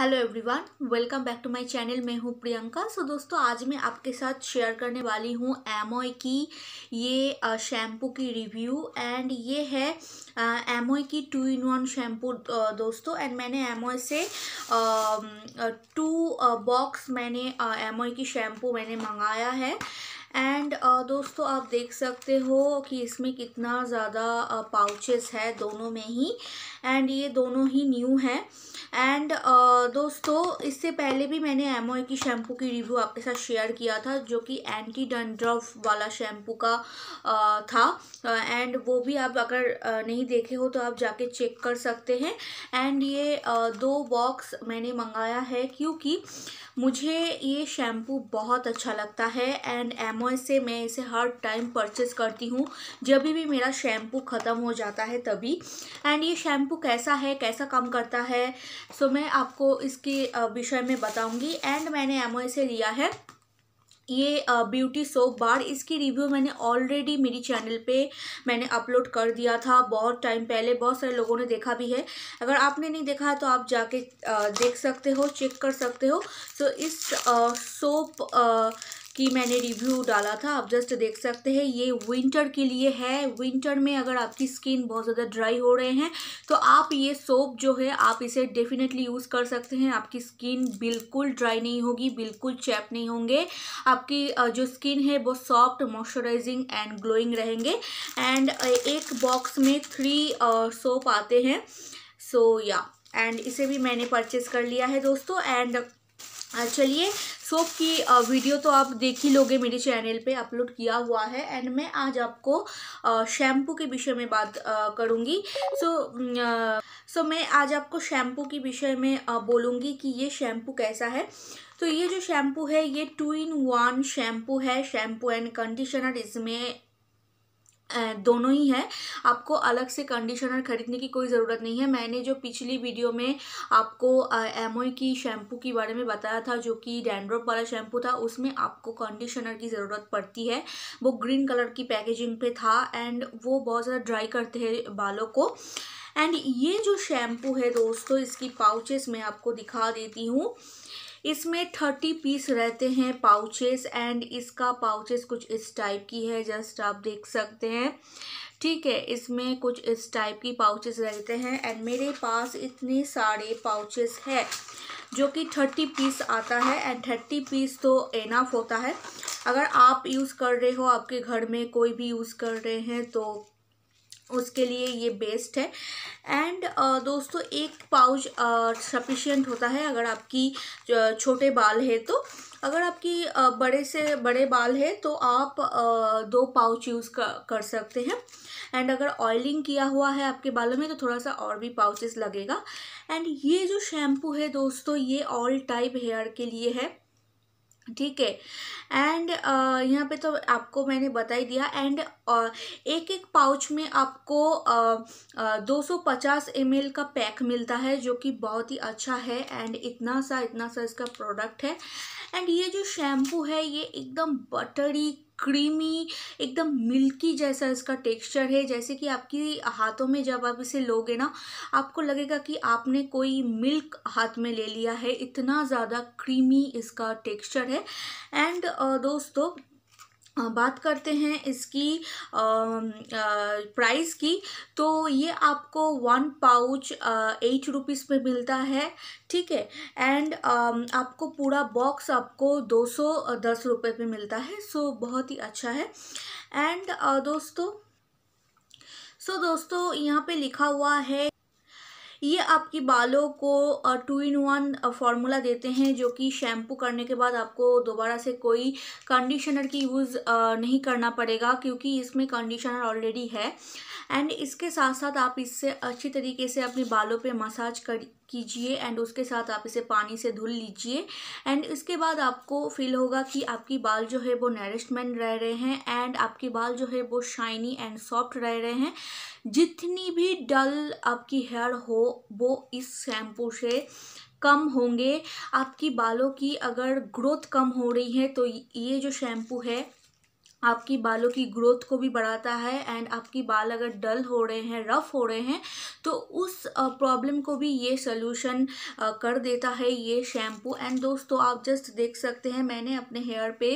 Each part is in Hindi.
Hello everyone welcome back to my channel मैं हूँ प्रियंका सो so, दोस्तों आज मैं आपके साथ शेयर करने वाली हूँ एमओई की ये शैम्पू की रिव्यू एंड ये है एमओई की टू इन वन शैम्पू दोस्तों एंड मैंने एमओई से टू बॉक्स मैंने एमओई की शैम्पू मैंने मंगाया है एंड uh, दोस्तों आप देख सकते हो कि इसमें कितना ज़्यादा पाउचेस है दोनों में ही एंड ये दोनों ही न्यू हैं एंड दोस्तों इससे पहले भी मैंने एमओए की शैम्पू की रिव्यू आपके साथ शेयर किया था जो कि एंटी डंड्रफ वाला शैम्पू का uh, था एंड वो भी आप अगर नहीं देखे हो तो आप जाके चेक कर सकते हैं एंड ये uh, दो बॉक्स मैंने मंगाया है क्योंकि मुझे ये शैम्पू बहुत अच्छा लगता है एंड एम एमओ से मैं इसे हर टाइम परचेज करती हूँ जब भी मेरा शैम्पू ख़त्म हो जाता है तभी एंड ये शैम्पू कैसा है कैसा काम करता है सो मैं आपको इसके विषय में बताऊँगी एंड मैंने एमओ से लिया है ये ब्यूटी सोप बार इसकी रिव्यू मैंने ऑलरेडी मेरी चैनल पे मैंने अपलोड कर दिया था बहुत टाइम पहले बहुत सारे लोगों ने देखा भी है अगर आपने नहीं देखा तो आप जाके देख सकते हो चेक कर सकते हो तो इस सोप की मैंने रिव्यू डाला था आप जस्ट देख सकते हैं ये विंटर के लिए है विंटर में अगर आपकी स्किन बहुत ज़्यादा ड्राई हो रहे हैं तो आप ये सोप जो है आप इसे डेफिनेटली यूज़ कर सकते हैं आपकी स्किन बिल्कुल ड्राई नहीं होगी बिल्कुल चैप नहीं होंगे आपकी जो स्किन है वो सॉफ्ट मॉइस्चराइजिंग एंड ग्लोइंग रहेंगे एंड एक बॉक्स में थ्री सोप आते हैं सो so, या yeah. एंड इसे भी मैंने परचेज़ कर लिया है दोस्तों एंड चलिए सोप की वीडियो तो आप देख ही लोगे मेरे चैनल पे अपलोड किया हुआ है एंड मैं आज आपको शैम्पू के विषय में बात करूँगी सो सो मैं आज आपको शैम्पू के विषय में बोलूँगी कि ये शैम्पू कैसा है तो ये जो शैम्पू है ये टू इन वन शैम्पू है शैम्पू एंड कंडीशनर इसमें दोनों ही हैं आपको अलग से कंडीशनर खरीदने की कोई ज़रूरत नहीं है मैंने जो पिछली वीडियो में आपको एमओई e की शैम्पू के बारे में बताया था जो कि डैंड्रॉप वाला शैम्पू था उसमें आपको कंडीशनर की ज़रूरत पड़ती है वो ग्रीन कलर की पैकेजिंग पे था एंड वो बहुत ज़्यादा ड्राई करते हैं बालों को एंड ये जो शैम्पू है दोस्तों इसकी पाउचेस मैं आपको दिखा देती हूँ इसमें थर्टी पीस रहते हैं पाउचेस एंड इसका पाउचेस कुछ इस टाइप की है जस्ट आप देख सकते हैं ठीक है इसमें कुछ इस टाइप की पाउचेस रहते हैं एंड मेरे पास इतने सारे पाउचेस है जो कि थर्टी पीस आता है एंड थर्टी पीस तो एनाफ होता है अगर आप यूज़ कर रहे हो आपके घर में कोई भी यूज़ कर रहे हैं तो उसके लिए ये बेस्ट है एंड दोस्तों एक पाउच सफिशियंट होता है अगर आपकी छोटे बाल है तो अगर आपकी बड़े से बड़े बाल है तो आप दो पाउच यूज़ कर सकते हैं एंड अगर ऑयलिंग किया हुआ है आपके बालों में तो थोड़ा सा और भी पाउचेस लगेगा एंड ये जो शैम्पू है दोस्तों ये ऑल टाइप हेयर के लिए है ठीक है एंड यहाँ पे तो आपको मैंने बता ही दिया एंड एक एक पाउच में आपको दो सौ पचास एम का पैक मिलता है जो कि बहुत ही अच्छा है एंड इतना सा इतना सा इसका प्रोडक्ट है एंड ये जो शैम्पू है ये एकदम बटरी क्रीमी एकदम मिल्की जैसा इसका टेक्सचर है जैसे कि आपकी हाथों में जब आप इसे लोगे ना आपको लगेगा कि आपने कोई मिल्क हाथ में ले लिया है इतना ज़्यादा क्रीमी इसका टेक्सचर है एंड दोस्तों बात करते हैं इसकी प्राइस की तो ये आपको वन पाउच एट रुपीज़ में मिलता है ठीक है एंड आपको पूरा बॉक्स आपको दो सौ दस रुपये में मिलता है सो बहुत ही अच्छा है एंड दोस्तों सो so, दोस्तों यहाँ पे लिखा हुआ है ये आपके बालों को टू इन वन फार्मूला देते हैं जो कि शैम्पू करने के बाद आपको दोबारा से कोई कंडीशनर की यूज़ नहीं करना पड़ेगा क्योंकि इसमें कंडीशनर ऑलरेडी है एंड इसके साथ साथ आप इससे अच्छी तरीके से अपने बालों पे मसाज कर कीजिए एंड उसके साथ आप इसे पानी से धुल लीजिए एंड इसके बाद आपको फील होगा कि आपकी बाल जो है वो नरिशमेंट रह रहे हैं एंड आपकी बाल जो है वो शाइनी एंड सॉफ्ट रह रहे हैं जितनी भी डल आपकी हेयर हो वो इस शैम्पू से कम होंगे आपकी बालों की अगर ग्रोथ कम हो रही है तो ये जो शैम्पू है आपकी बालों की ग्रोथ को भी बढ़ाता है एंड आपकी बाल अगर डल हो रहे हैं रफ़ हो रहे हैं तो उस प्रॉब्लम को भी ये सोल्यूशन कर देता है ये शैम्पू एंड दोस्तों आप जस्ट देख सकते हैं मैंने अपने हेयर पे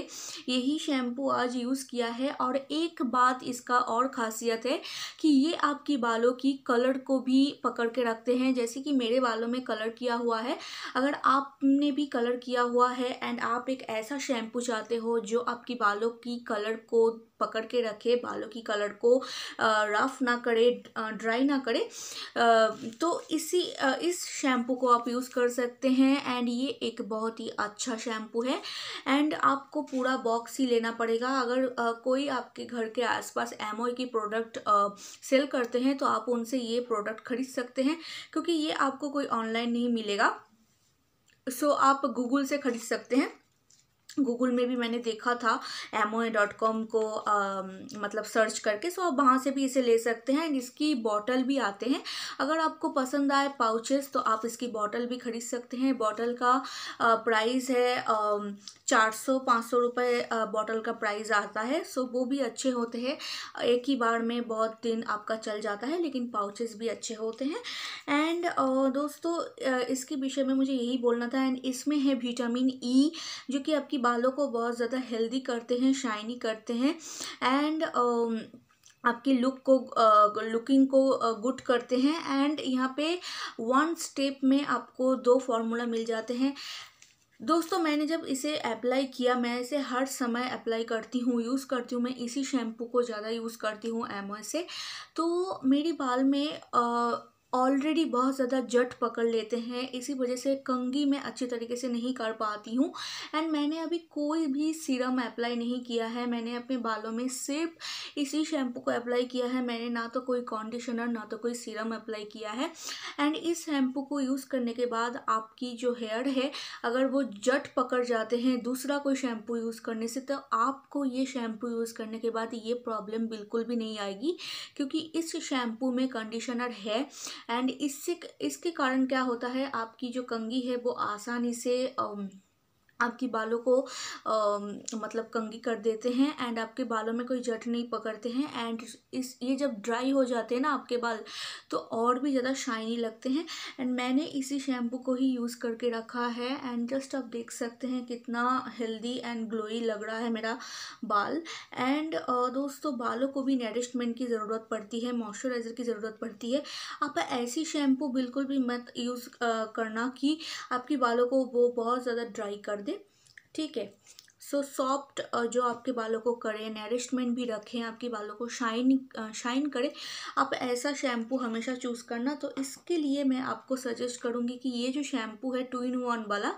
यही शैम्पू आज यूज़ किया है और एक बात इसका और ख़ासियत है कि ये आपकी बालों की कलर को भी पकड़ के रखते हैं जैसे कि मेरे बालों में कलर किया हुआ है अगर आपने भी कलर किया हुआ है एंड आप एक ऐसा शैम्पू चाहते हो जो आपकी बालों की कलर कलर को पकड़ के रखे बालों की कलर को रफ ना करे ड्राई ना करे तो इसी इस शैम्पू को आप यूज़ कर सकते हैं एंड ये एक बहुत ही अच्छा शैम्पू है एंड आपको पूरा बॉक्स ही लेना पड़ेगा अगर कोई आपके घर के आसपास एमओ e की प्रोडक्ट सेल करते हैं तो आप उनसे ये प्रोडक्ट खरीद सकते हैं क्योंकि ये आपको कोई ऑनलाइन नहीं मिलेगा सो so, आप गूगल से खरीद सकते हैं गूगल में भी मैंने देखा था M O A dot com को आ, मतलब सर्च करके सो आप वहाँ से भी इसे ले सकते हैं एंड इसकी बॉटल भी आते हैं अगर आपको पसंद आए पाउचेस तो आप इसकी बॉटल भी ख़रीद सकते हैं बॉटल का प्राइस है आ, चार सौ पाँच सौ रुपये बॉटल का प्राइस आता है सो वो भी अच्छे होते हैं एक ही बार में बहुत दिन आपका चल जाता है लेकिन पाउचेस भी अच्छे होते हैं एंड दोस्तों इसके विषय में मुझे यही बोलना था एंड इसमें है विटामिन ई e, जो कि आपकी बालों को बहुत ज़्यादा हेल्दी करते हैं शाइनी करते हैं एंड um, आपकी लुक को लुकिंग uh, को गुड uh, करते हैं एंड यहाँ पे वन स्टेप में आपको दो फॉर्मूला मिल जाते हैं दोस्तों मैंने जब इसे अप्लाई किया मैं इसे हर समय अप्लाई करती हूँ यूज़ करती हूँ मैं इसी शैम्पू को ज़्यादा यूज़ करती हूँ एमओ से तो मेरी बाल में आ, uh, ऑलरेडी बहुत ज़्यादा जट पकड़ लेते हैं इसी वजह से कंगी मैं अच्छे तरीके से नहीं कर पाती हूँ एंड मैंने अभी कोई भी सीरम अप्लाई नहीं किया है मैंने अपने बालों में सिर्फ इसी शैम्पू को अप्लाई किया है मैंने ना तो कोई कंडीशनर ना तो कोई सीरम अप्लाई किया है एंड इस शैम्पू को यूज़ करने के बाद आपकी जो हेयर है अगर वो जट पकड़ जाते हैं दूसरा कोई शैम्पू यूज़ करने से तो आपको ये शैम्पू यूज़ करने के बाद ये प्रॉब्लम बिल्कुल भी नहीं आएगी क्योंकि इस शैम्पू में कंडीशनर है एंड इससे इसके कारण क्या होता है आपकी जो कंगी है वो आसानी से आपकी बालों को आ, मतलब कंगी कर देते हैं एंड आपके बालों में कोई जट नहीं पकड़ते हैं एंड इस ये जब ड्राई हो जाते हैं ना आपके बाल तो और भी ज़्यादा शाइनी लगते हैं एंड मैंने इसी शैम्पू को ही यूज़ करके रखा है एंड जस्ट आप देख सकते हैं कितना हेल्दी एंड ग्लोई लग रहा है मेरा बाल एंड दोस्तों बालों को भी नरिशमेंट की ज़रूरत पड़ती है मॉइस्चराइज़र की ज़रूरत पड़ती है आप ऐसी शैम्पू बिल्कुल भी मत यूज़ करना कि आपके बालों को वो बहुत ज़्यादा ड्राई कर दे ठीक है सो so, सॉफ्ट uh, जो आपके बालों को करें नरिशमेंट भी रखें आपके बालों को शाइन शाइन uh, करें आप ऐसा शैम्पू हमेशा चूज़ करना तो इसके लिए मैं आपको सजेस्ट करूँगी कि ये जो शैम्पू है टू इन वन वाला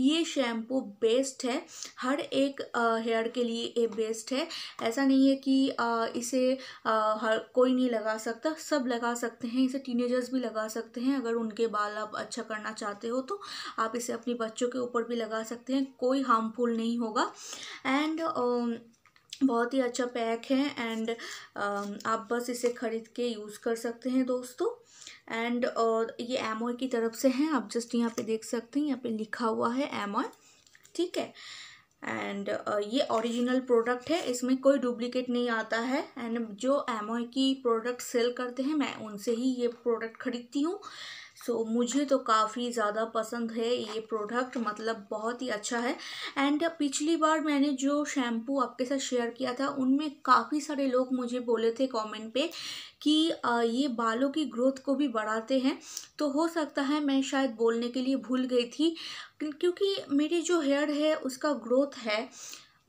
ये शैम्पू बेस्ट है हर एक हेयर uh, के लिए ये बेस्ट है ऐसा नहीं है कि आ, इसे आ, हर कोई नहीं लगा सकता सब लगा सकते हैं इसे टीनेजर्स भी लगा सकते हैं अगर उनके बाल आप अच्छा करना चाहते हो तो आप इसे अपने बच्चों के ऊपर भी लगा सकते हैं कोई हार्मफुल नहीं होगा एंड um, बहुत ही अच्छा पैक है एंड um, आप बस इसे ख़रीद के यूज़ कर सकते हैं दोस्तों एंड ये एम की तरफ से हैं आप जस्ट यहाँ पे देख सकते हैं यहाँ पे लिखा हुआ है एम ठीक है एंड ये ओरिजिनल प्रोडक्ट है इसमें कोई डुप्लीकेट नहीं आता है एंड जो एम की प्रोडक्ट सेल करते हैं मैं उनसे ही ये प्रोडक्ट ख़रीदती हूँ सो so, मुझे तो काफ़ी ज़्यादा पसंद है ये प्रोडक्ट मतलब बहुत ही अच्छा है एंड पिछली बार मैंने जो शैम्पू आपके साथ शेयर किया था उनमें काफ़ी सारे लोग मुझे बोले थे कमेंट पे कि ये बालों की ग्रोथ को भी बढ़ाते हैं तो हो सकता है मैं शायद बोलने के लिए भूल गई थी क्योंकि मेरी जो हेयर है उसका ग्रोथ है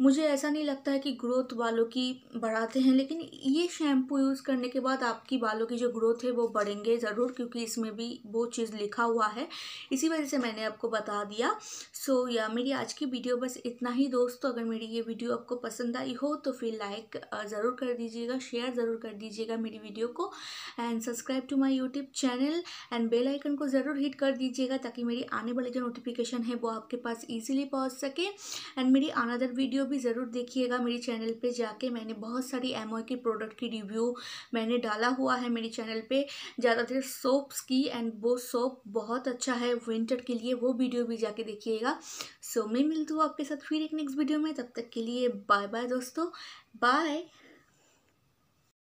मुझे ऐसा नहीं लगता है कि ग्रोथ बालों की बढ़ाते हैं लेकिन ये शैम्पू यूज़ करने के बाद आपकी बालों की जो ग्रोथ है वो बढ़ेंगे ज़रूर क्योंकि इसमें भी वो चीज़ लिखा हुआ है इसी वजह से मैंने आपको बता दिया सो so, या मेरी आज की वीडियो बस इतना ही दोस्तों अगर मेरी ये वीडियो आपको पसंद आई हो तो फिर लाइक ज़रूर कर दीजिएगा शेयर ज़रूर कर दीजिएगा मेरी वीडियो को and subscribe to my YouTube channel and bell icon को ज़रूर हिट कर दीजिएगा ताकि मेरी आने वाली जो नोटिफिकेशन है वो आपके पास ईजिली पहुँच सके एंड मेरी अनदर वीडियो भी ज़रूर देखिएगा मेरे चैनल पे जाके मैंने बहुत सारी एम के प्रोडक्ट की रिव्यू मैंने डाला हुआ है मेरे चैनल पे ज़्यादातर सोप्स की एंड वो सोप बहुत अच्छा है विंटर के लिए वो वीडियो भी जाके देखिएगा सो मैं मिलती हूँ आपके साथ फिर एक नेक्स्ट वीडियो में तब तक के लिए बाय बाय दोस्तों बाय